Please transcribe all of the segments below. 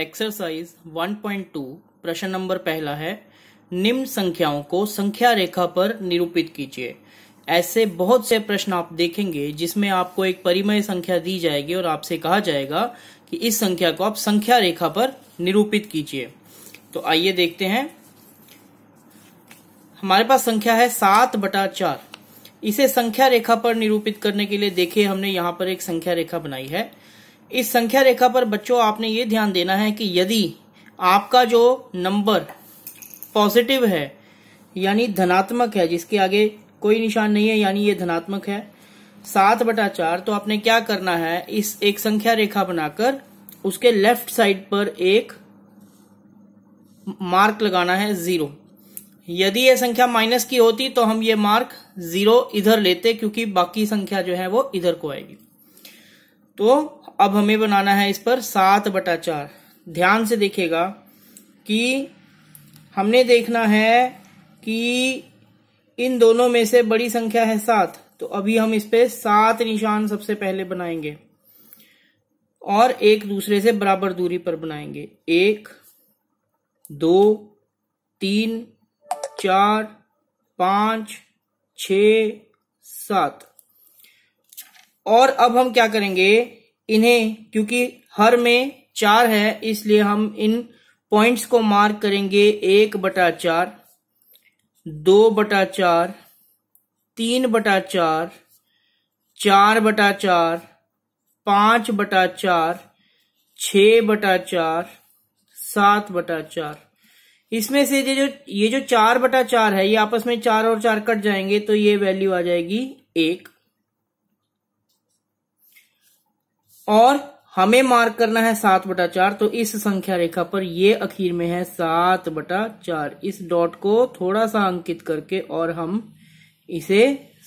exercise 1.2 प्रश्न number पहला है निम्न संख्याओं को संख्या रेखा पर निरूपित कीजिए ऐसे बहुत से प्रश्न आप देखेंगे जिसमें आपको एक परिमय संख्या दी जाएगी और आपसे कहा जाएगा कि इस संख्या को आप संख्या रेखा पर निरूपित कीजिए तो आइए देखते हैं हमारे पास संख्या है सात बटा चार इसे संख्या रेखा पर निरूपित करने के लिए देखिए हमने यहाँ पर एक संख्या रेखा बनाई है इस संख्या रेखा पर बच्चों आपने ये ध्यान देना है कि यदि आपका जो नंबर पॉजिटिव है यानी धनात्मक है जिसके आगे कोई निशान नहीं है यानी ये धनात्मक है सात बटा चार तो आपने क्या करना है इस एक संख्या रेखा बनाकर उसके लेफ्ट साइड पर एक मार्क लगाना है जीरो यदि ये संख्या माइनस की होती तो हम ये मार्क जीरो इधर लेते क्योंकि बाकी संख्या जो है वो इधर को आएगी तो अब हमें बनाना है इस पर सात बटा चार ध्यान से देखेगा कि हमने देखना है कि इन दोनों में से बड़ी संख्या है सात तो अभी हम इस पे सात निशान सबसे पहले बनाएंगे और एक दूसरे से बराबर दूरी पर बनाएंगे एक दो तीन चार पांच छ सात और अब हम क्या करेंगे इन्हें क्योंकि हर में चार है इसलिए हम इन पॉइंट्स को मार्क करेंगे एक बटा चार दो बटा चार तीन बटा चार चार बटा चार पांच बटा चार छ बटा चार सात बटा चार इसमें से ये जो ये जो चार बटा चार है ये आपस में चार और चार कट जाएंगे तो ये वैल्यू आ जाएगी एक और हमें मार्क करना है सात बटा चार तो इस संख्या रेखा पर ये अखीर में है सात बटा चार इस डॉट को थोड़ा सा अंकित करके और हम इसे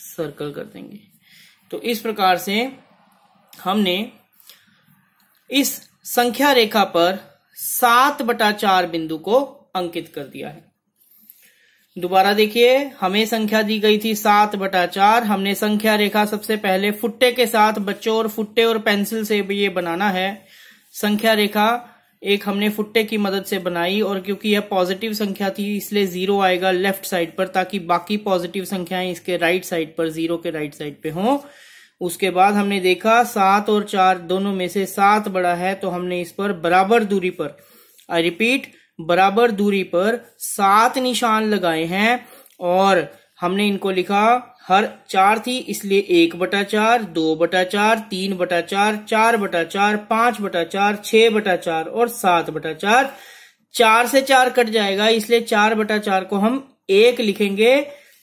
सर्कल कर देंगे तो इस प्रकार से हमने इस संख्या रेखा पर सात बटा चार बिंदु को अंकित कर दिया है दोबारा देखिए हमें संख्या दी गई थी सात बटा चार हमने संख्या रेखा सबसे पहले फुट्टे के साथ बच्चों और फुट्टे और पेंसिल से भी ये बनाना है संख्या रेखा एक हमने फुट्टे की मदद से बनाई और क्योंकि यह पॉजिटिव संख्या थी इसलिए जीरो आएगा लेफ्ट साइड पर ताकि बाकी पॉजिटिव संख्याएं इसके राइट साइड पर जीरो के राइट साइड पे हों उसके बाद हमने देखा सात और चार दोनों में से सात बड़ा है तो हमने इस पर बराबर दूरी पर आई रिपीट बराबर दूरी पर सात निशान लगाए हैं और हमने इनको लिखा हर चार थी इसलिए एक बटा चार दो बटा चार तीन बटा चार चार बटा चार पांच बटा चार छह बटा चार और सात बटा चार चार से चार कट जाएगा इसलिए चार बटा चार को हम एक लिखेंगे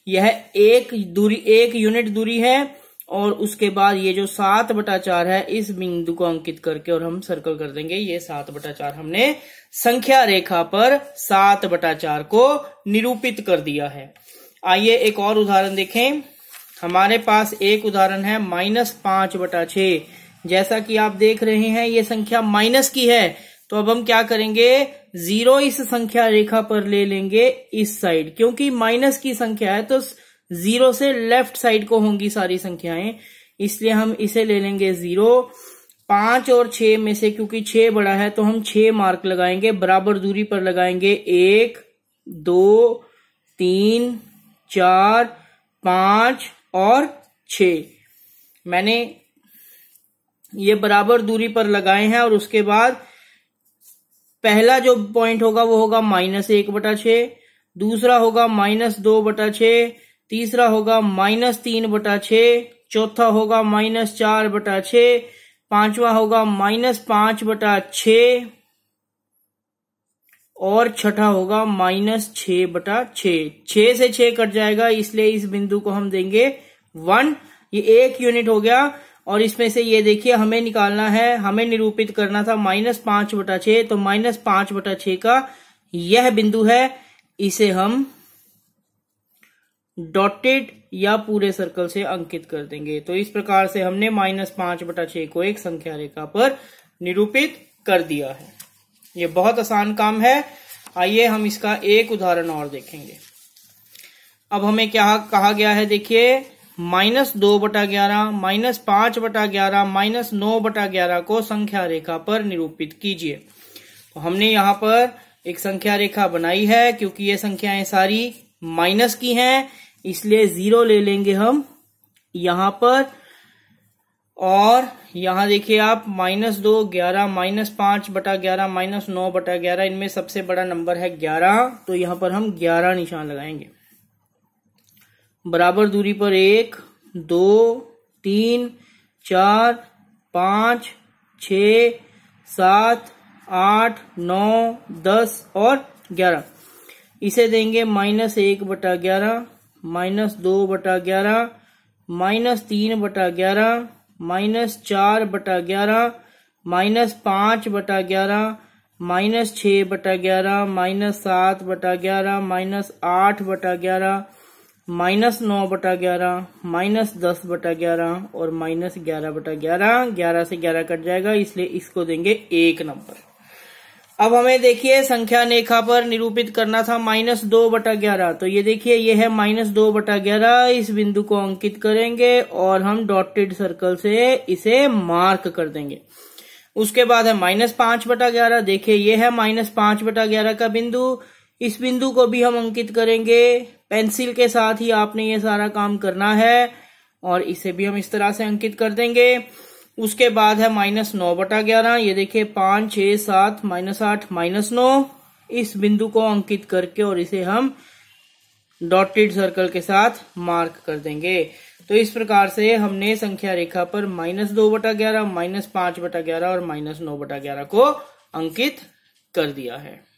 यह एक दूरी एक यूनिट दूरी है और उसके बाद ये जो सात बटा चार है इस बिंदु को अंकित करके और हम सर्कल कर देंगे ये सात बटा चार हमने संख्या रेखा पर सात बटा चार को निरूपित कर दिया है आइए एक और उदाहरण देखें हमारे पास एक उदाहरण है माइनस पांच बटा छ जैसा कि आप देख रहे हैं ये संख्या माइनस की है तो अब हम क्या करेंगे जीरो इस संख्या रेखा पर ले लेंगे इस साइड क्योंकि माइनस की संख्या है तो जीरो से लेफ्ट साइड को होंगी सारी संख्याएं इसलिए हम इसे ले लेंगे जीरो पांच और छह में से क्योंकि छह बड़ा है तो हम छह मार्क लगाएंगे बराबर दूरी पर लगाएंगे एक दो तीन चार पांच और छ मैंने ये बराबर दूरी पर लगाए हैं और उसके बाद पहला जो पॉइंट होगा वो होगा माइनस एक बटा छ दूसरा होगा माइनस दो बटा छ तीसरा होगा माइनस तीन बटा छ चौथा होगा माइनस चार बटा छ पांचवा होगा माइनस पांच बटा छ और छठा होगा माइनस छ बटा छ छ से छ कट जाएगा इसलिए इस बिंदु को हम देंगे वन ये एक यूनिट हो गया और इसमें से ये देखिए हमें निकालना है हमें निरूपित करना था माइनस पांच बटा छ तो माइनस पांच बटा छ का यह बिंदु है इसे हम डॉटेड या पूरे सर्कल से अंकित कर देंगे तो इस प्रकार से हमने माइनस पांच बटा छ को एक संख्या रेखा पर निरूपित कर दिया है ये बहुत आसान काम है आइए हम इसका एक उदाहरण और देखेंगे अब हमें क्या कहा गया है देखिए माइनस दो बटा ग्यारह माइनस पांच बटा ग्यारह माइनस नौ बटा ग्यारह को संख्या रेखा पर निरूपित कीजिए तो हमने यहां पर एक संख्या रेखा बनाई है क्योंकि ये संख्याएं सारी माइनस की हैं इसलिए जीरो ले लेंगे हम यहां पर और यहां देखिए आप माइनस दो ग्यारह माइनस पांच बटा ग्यारह माइनस नौ बटा ग्यारह इनमें सबसे बड़ा नंबर है ग्यारह तो यहां पर हम ग्यारह निशान लगाएंगे बराबर दूरी पर एक दो तीन चार पांच छ सात आठ नौ दस और ग्यारह इसे देंगे माइनस एक बटा ग्यारह माइनस दो बटा ग्यारह माइनस तीन बटा ग्यारह माइनस चार बटा ग्यारह माइनस पांच बटा ग्यारह माइनस छ बटा ग्यारह माइनस सात बटा ग्यारह माइनस आठ बटा ग्यारह माइनस नौ बटा ग्यारह माइनस दस बटा ग्यारह और माइनस ग्यारह बटा ग्यारह ग्यारह से ग्यारह कट जाएगा इसलिए इसको देंगे एक नंबर अब हमें देखिए संख्या रेखा पर निरूपित करना था माइनस दो बटा ग्यारह तो ये देखिए ये है माइनस दो बटा ग्यारह इस बिंदु को अंकित करेंगे और हम डॉटेड सर्कल से इसे मार्क कर देंगे उसके बाद है माइनस पांच बटा ग्यारह देखिये ये है माइनस पांच बटा ग्यारह का बिंदु इस बिंदु को भी हम अंकित करेंगे पेंसिल के साथ ही आपने ये सारा काम करना है और इसे भी हम इस तरह से अंकित कर देंगे उसके बाद है माइनस नौ बटा ग्यारह ये देखिए पांच छ सात माइनस आठ माइनस नौ इस बिंदु को अंकित करके और इसे हम डॉटेड सर्कल के साथ मार्क कर देंगे तो इस प्रकार से हमने संख्या रेखा पर माइनस दो बटा ग्यारह माइनस पांच बटा ग्यारह और माइनस नौ बटा ग्यारह को अंकित कर दिया है